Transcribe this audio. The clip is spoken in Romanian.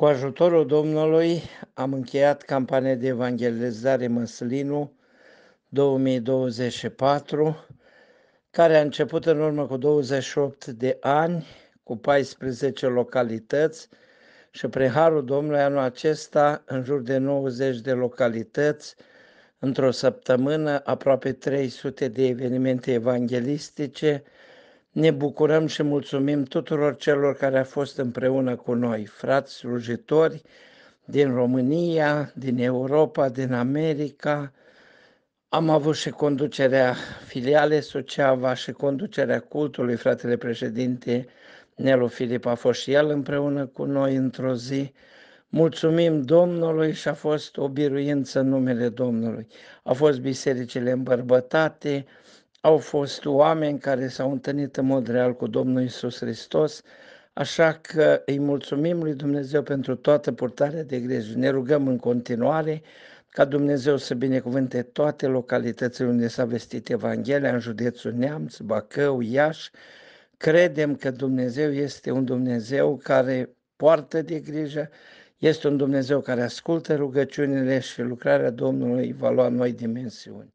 Cu ajutorul Domnului am încheiat campania de evangelizare Măslinu 2024, care a început în urmă cu 28 de ani, cu 14 localități și prin harul Domnului anul acesta în jur de 90 de localități, într-o săptămână aproape 300 de evenimente evangelistice. Ne bucurăm și mulțumim tuturor celor care au fost împreună cu noi, frați slujitori din România, din Europa, din America. Am avut și conducerea filiale Suceava și conducerea cultului, fratele președinte Nelu Filip a fost și el împreună cu noi într-o zi. Mulțumim Domnului și a fost o biruință în numele Domnului. Au fost bisericile îmbărbătate, au fost oameni care s-au întâlnit în mod real cu Domnul Isus Hristos, așa că îi mulțumim lui Dumnezeu pentru toată purtarea de grijă. Ne rugăm în continuare ca Dumnezeu să binecuvânte toate localitățile unde s-a vestit Evanghelia, în județul Neamț, Bacău, Iași. Credem că Dumnezeu este un Dumnezeu care poartă de grijă, este un Dumnezeu care ascultă rugăciunile și lucrarea Domnului va lua noi dimensiuni.